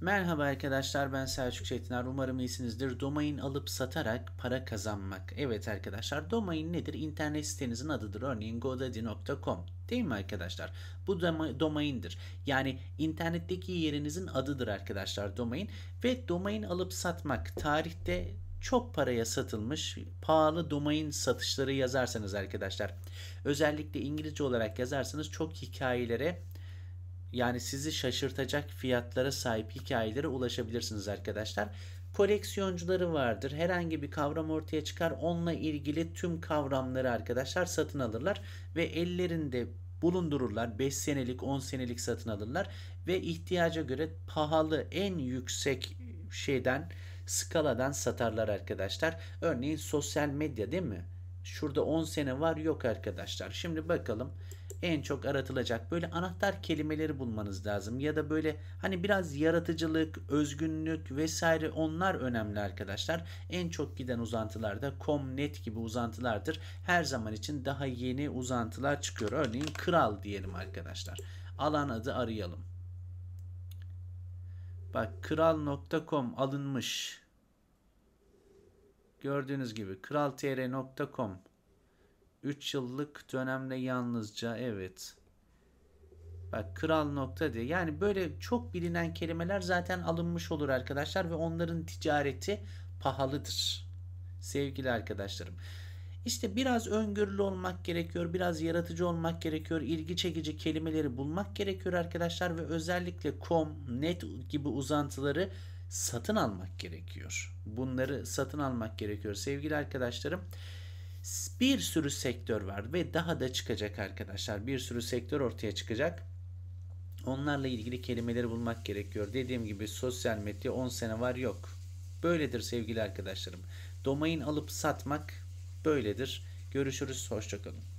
Merhaba arkadaşlar ben Selçuk Çetiner umarım iyisinizdir. Domain alıp satarak para kazanmak. Evet arkadaşlar domain nedir? İnternet sitenizin adıdır örneğin godaddy.com değil mi arkadaşlar? Bu domaindir. Yani internetteki yerinizin adıdır arkadaşlar domain. Ve domain alıp satmak tarihte çok paraya satılmış pahalı domain satışları yazarsanız arkadaşlar özellikle İngilizce olarak yazarsanız çok hikayelere yani sizi şaşırtacak fiyatlara sahip hikayelere ulaşabilirsiniz arkadaşlar. Koleksiyoncuları vardır. Herhangi bir kavram ortaya çıkar. Onunla ilgili tüm kavramları arkadaşlar satın alırlar ve ellerinde bulundururlar. 5 senelik, 10 senelik satın alırlar ve ihtiyaca göre pahalı en yüksek şeyden skaladan satarlar arkadaşlar. Örneğin sosyal medya değil mi? Şurada 10 sene var yok arkadaşlar. Şimdi bakalım en çok aratılacak böyle anahtar kelimeleri bulmanız lazım ya da böyle hani biraz yaratıcılık, özgünlük vesaire onlar önemli arkadaşlar. En çok giden uzantılar da .com.net gibi uzantılardır. Her zaman için daha yeni uzantılar çıkıyor. Örneğin kral diyelim arkadaşlar. Alan adı arayalım. Bak kral.com alınmış. Gördüğünüz gibi kraltr.com 3 yıllık dönemde yalnızca evet. Bak kral nokta diye. Yani böyle çok bilinen kelimeler zaten alınmış olur arkadaşlar ve onların ticareti pahalıdır. Sevgili arkadaşlarım. İşte biraz öngörülü olmak gerekiyor, biraz yaratıcı olmak gerekiyor, ilgi çekici kelimeleri bulmak gerekiyor arkadaşlar ve özellikle com, net gibi uzantıları satın almak gerekiyor. Bunları satın almak gerekiyor sevgili arkadaşlarım bir sürü sektör var ve daha da çıkacak arkadaşlar. Bir sürü sektör ortaya çıkacak. Onlarla ilgili kelimeleri bulmak gerekiyor. Dediğim gibi sosyal medya 10 sene var yok. Böyledir sevgili arkadaşlarım. Domain alıp satmak böyledir. Görüşürüz. Hoşçakalın.